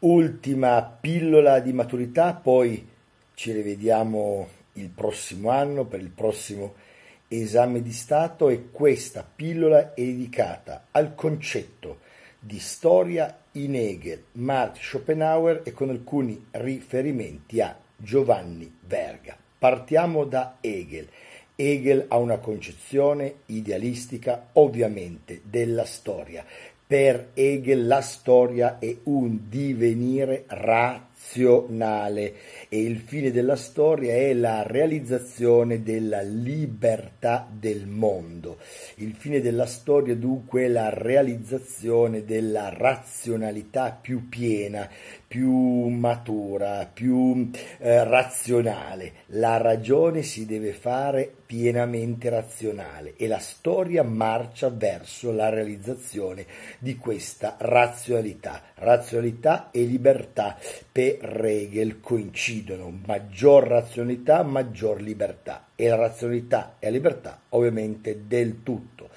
ultima pillola di maturità, poi ci rivediamo il prossimo anno per il prossimo esame di Stato e questa pillola è dedicata al concetto di storia in Hegel, Marx Schopenhauer e con alcuni riferimenti a Giovanni Verga. Partiamo da Hegel. Hegel ha una concezione idealistica ovviamente della storia per Hegel la storia è un divenire racionale nazionale e il fine della storia è la realizzazione della libertà del mondo. Il fine della storia dunque è la realizzazione della razionalità più piena, più matura, più eh, razionale. La ragione si deve fare pienamente razionale e la storia marcia verso la realizzazione di questa razionalità, razionalità e libertà per due regole coincidono, maggior razionalità, maggior libertà e la razionalità e la libertà ovviamente del tutto.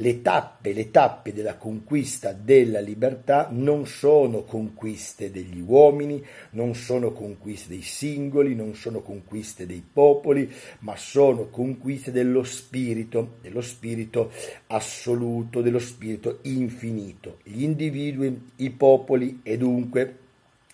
Le tappe, le tappe della conquista della libertà non sono conquiste degli uomini, non sono conquiste dei singoli, non sono conquiste dei popoli, ma sono conquiste dello spirito, dello spirito assoluto, dello spirito infinito. Gli individui, i popoli e dunque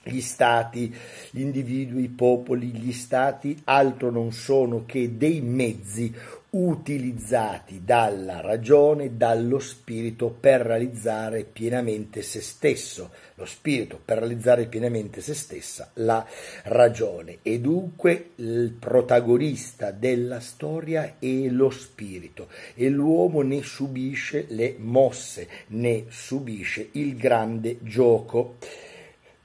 gli stati, gli individui, i popoli, gli stati altro non sono che dei mezzi utilizzati dalla ragione, dallo spirito per realizzare pienamente se stesso, lo spirito per realizzare pienamente se stessa, la ragione. E dunque il protagonista della storia è lo spirito e l'uomo ne subisce le mosse, ne subisce il grande gioco.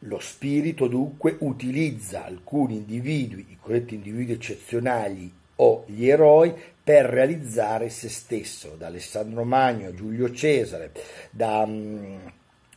Lo spirito dunque utilizza alcuni individui, i cosiddetti individui eccezionali o gli eroi, per realizzare se stesso, da Alessandro Magno a Giulio Cesare, da mm,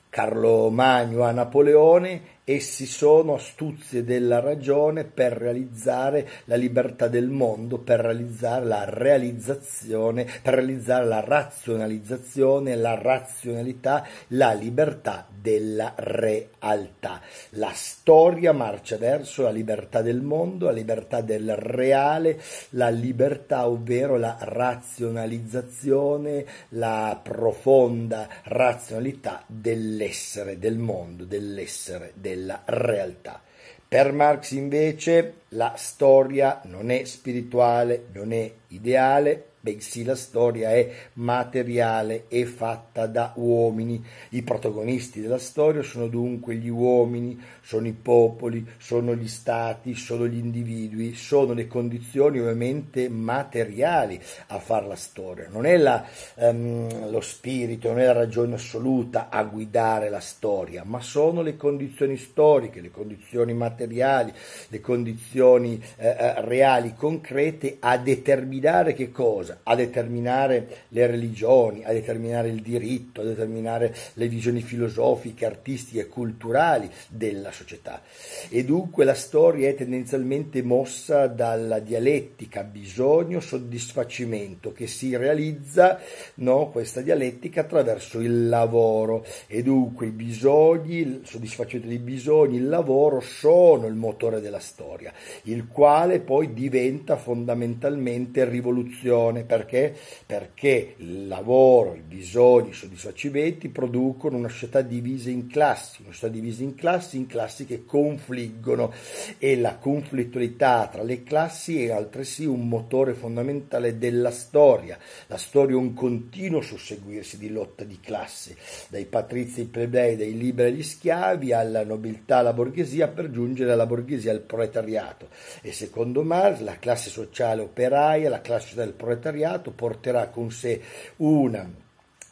Carlo Magno a Napoleone Essi sono astuzie della ragione per realizzare la libertà del mondo, per realizzare la realizzazione, per realizzare la razionalizzazione, la razionalità, la libertà della realtà. La storia marcia verso la libertà del mondo, la libertà del reale, la libertà ovvero la razionalizzazione, la profonda razionalità dell'essere del mondo, dell'essere del della realtà. Per Marx invece la storia non è spirituale, non è ideale, bensì la storia è materiale e fatta da uomini. I protagonisti della storia sono dunque gli uomini, sono i popoli, sono gli stati, sono gli individui, sono le condizioni ovviamente materiali a fare la storia. Non è la, um, lo spirito, non è la ragione assoluta a guidare la storia, ma sono le condizioni storiche, le condizioni materiali, le condizioni eh, eh reali, concrete a determinare che cosa cosa? A determinare le religioni, a determinare il diritto, a determinare le visioni filosofiche, artistiche e culturali della società. E dunque la storia è tendenzialmente mossa dalla dialettica bisogno-soddisfacimento che si realizza, no, questa dialettica, attraverso il lavoro. E dunque i bisogni, il soddisfacimento dei bisogni, il lavoro sono il motore della storia, il quale poi diventa fondamentalmente rivoluzione ragione perché? Perché il lavoro, i bisogni, i soddisfacimenti producono una società divisa in classi, una società divisa in classi, in classi che confliggono e la conflittualità tra le classi è altresì un motore fondamentale della storia. La storia è un continuo susseguirsi di lotta di classi, dai patrizi ai plebei, dai liberi agli schiavi, alla nobiltà, alla borghesia, per giungere alla borghesia, al proletariato. E secondo Marx la classe sociale operaia, la classe sociale del proletariato, partenariato porterà con sé una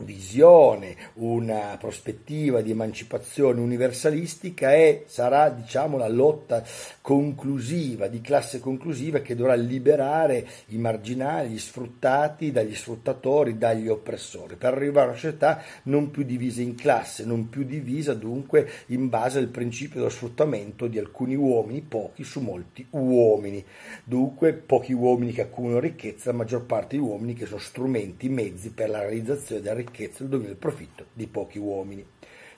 visione, una prospettiva di emancipazione universalistica e sarà diciamo la lotta conclusiva, di classe conclusiva che dovrà liberare i marginali, gli sfruttati dagli sfruttatori, dagli oppressori, per arrivare a una società non più divisa in classe, non più divisa dunque in base al principio dello sfruttamento di alcuni uomini, pochi su molti uomini, dunque pochi uomini che accumulano ricchezza, la maggior parte di uomini che sono strumenti, mezzi per la realizzazione della ricchezza ricchezza, il dominio del profitto di pochi uomini.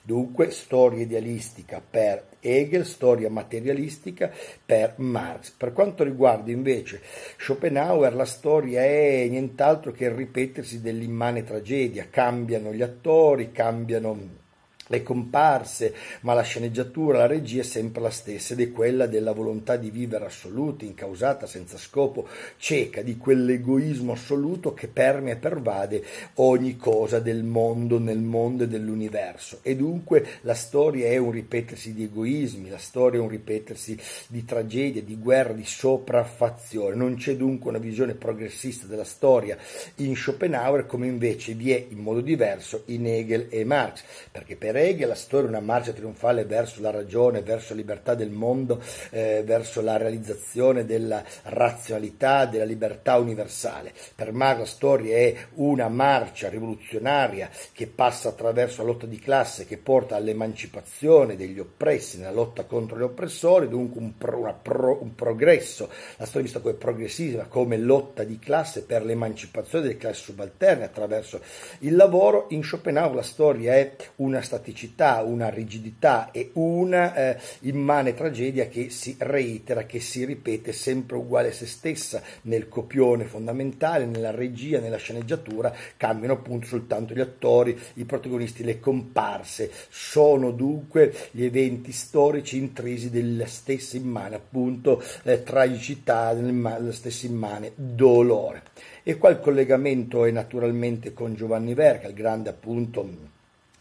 Dunque, storia idealistica per Hegel, storia materialistica per Marx. Per quanto riguarda invece Schopenhauer, la storia è nient'altro che il ripetersi dell'immane tragedia. Cambiano gli attori, cambiano le comparse, ma la sceneggiatura, la regia è sempre la stessa ed è quella della volontà di vivere assoluta, incausata, senza scopo, cieca, di quell'egoismo assoluto che permea e pervade ogni cosa del mondo, nel mondo e dell'universo. E dunque la storia è un ripetersi di egoismi, la storia è un ripetersi di tragedie, di guerra, di sopraffazione. Non c'è dunque una visione progressista della storia in Schopenhauer come invece vi è in modo diverso in Hegel e Marx, perché per Reghe, la storia è una marcia trionfale verso la ragione, verso la libertà del mondo, eh, verso la realizzazione della razionalità, della libertà universale. Per Marx la storia è una marcia rivoluzionaria che passa attraverso la lotta di classe, che porta all'emancipazione degli oppressi, nella lotta contro gli oppressori, dunque un, pro, pro, un progresso. La storia è vista come progressistica, come lotta di classe per l'emancipazione delle classi subalterne attraverso il lavoro. In Schopenhauer la storia è una statistica staticità, una rigidità e una eh, immane tragedia che si reitera, che si ripete sempre uguale a se stessa nel copione fondamentale, nella regia, nella sceneggiatura, cambiano appunto soltanto gli attori, i protagonisti, le comparse, sono dunque gli eventi storici intrisi della stessa immane appunto eh, tragicità, della stessa immane dolore. E qua il collegamento è naturalmente con Giovanni Verga, il grande appunto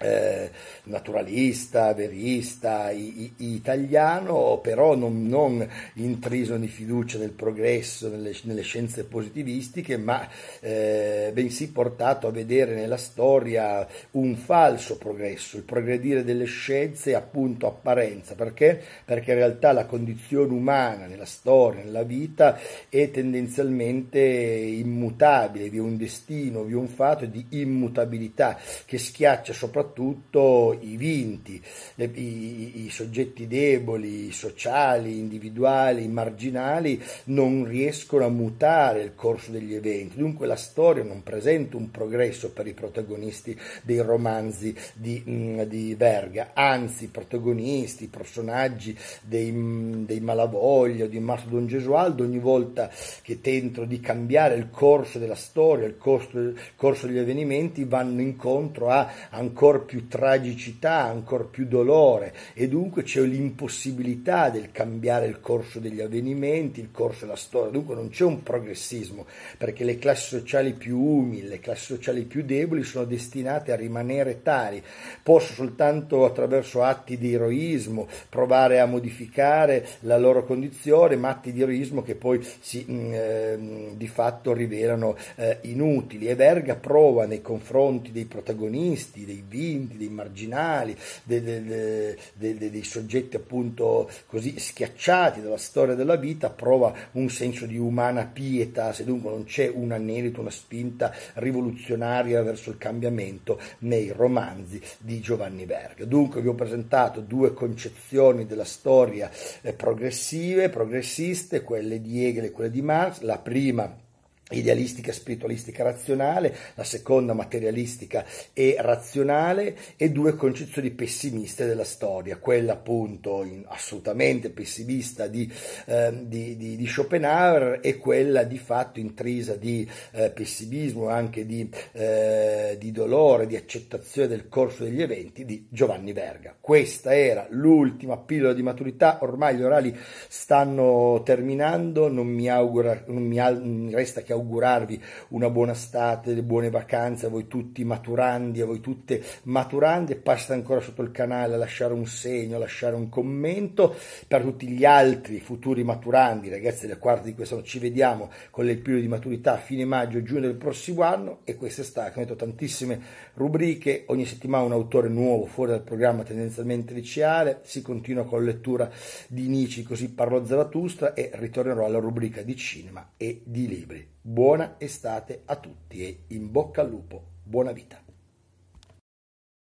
eh, naturalista, verista, i, i, italiano, però non, non, intriso di fiducia nel progresso, nelle, nelle scienze positivistiche, ma eh, bensì portato a vedere nella storia un falso progresso, il progredire delle scienze è appunto apparenza, perché? Perché in realtà la condizione umana nella storia, nella vita è tendenzialmente immutabile, vi è un destino, vi è un fatto di immutabilità che schiaccia soprattutto soprattutto i vinti, i, i, i soggetti deboli, sociali, individuali, marginali, non riescono a mutare il corso degli eventi. Dunque la storia non presenta un progresso per i protagonisti dei romanzi di, mm, di Verga, anzi i protagonisti, i personaggi dei, mm, dei Malavoglia, di Marto Don Gesualdo, ogni volta che tentano di cambiare il corso della storia, il corso, il corso degli avvenimenti, vanno incontro a ancora più tragicità, ancora più dolore e dunque c'è l'impossibilità del cambiare il corso degli avvenimenti, il corso della storia, dunque non c'è un progressismo perché le classi sociali più umili, le classi sociali più deboli sono destinate a rimanere tali, posso soltanto attraverso atti di eroismo provare a modificare la loro condizione, ma atti di eroismo che poi si, eh, di fatto rivelano eh, inutili e Verga prova nei confronti dei protagonisti, dei vivi, distinti, dei marginali, dei, dei, dei, dei soggetti appunto così schiacciati dalla storia della vita, prova un senso di umana pietà, se dunque non c'è un anelito, una spinta rivoluzionaria verso il cambiamento nei romanzi di Giovanni Verga. Dunque vi ho presentato due concezioni della storia eh, progressive, progressiste, quelle di Hegel e quelle di Marx, la prima idealistica, spiritualistica, razionale, la seconda materialistica e razionale e due concezioni pessimiste della storia, quella appunto assolutamente pessimista di, eh, di, di, di, Schopenhauer e quella di fatto intrisa di eh, pessimismo, anche eh, di, dolore, di accettazione del corso degli eventi di Giovanni Verga. Questa era l'ultima pillola di maturità, ormai gli orali stanno terminando, non mi, augura, non mi resta che augurare augurarvi una buona estate, le buone vacanze a voi tutti maturandi, a voi tutte maturande. Passate ancora sotto il canale a lasciare un segno, a lasciare un commento. Per tutti gli altri futuri maturandi, ragazzi della quarta di quest'anno, ci vediamo con il periodo di maturità a fine maggio, giugno del prossimo anno e questa quest'estate, come detto, tantissime rubriche, ogni settimana un autore nuovo fuori dal programma tendenzialmente liceale, si continua con lettura di Nici, così parlo Zaratustra e ritornerò alla rubrica di cinema e di libri. Buona estate a tutti e in bocca al lupo, buona vita.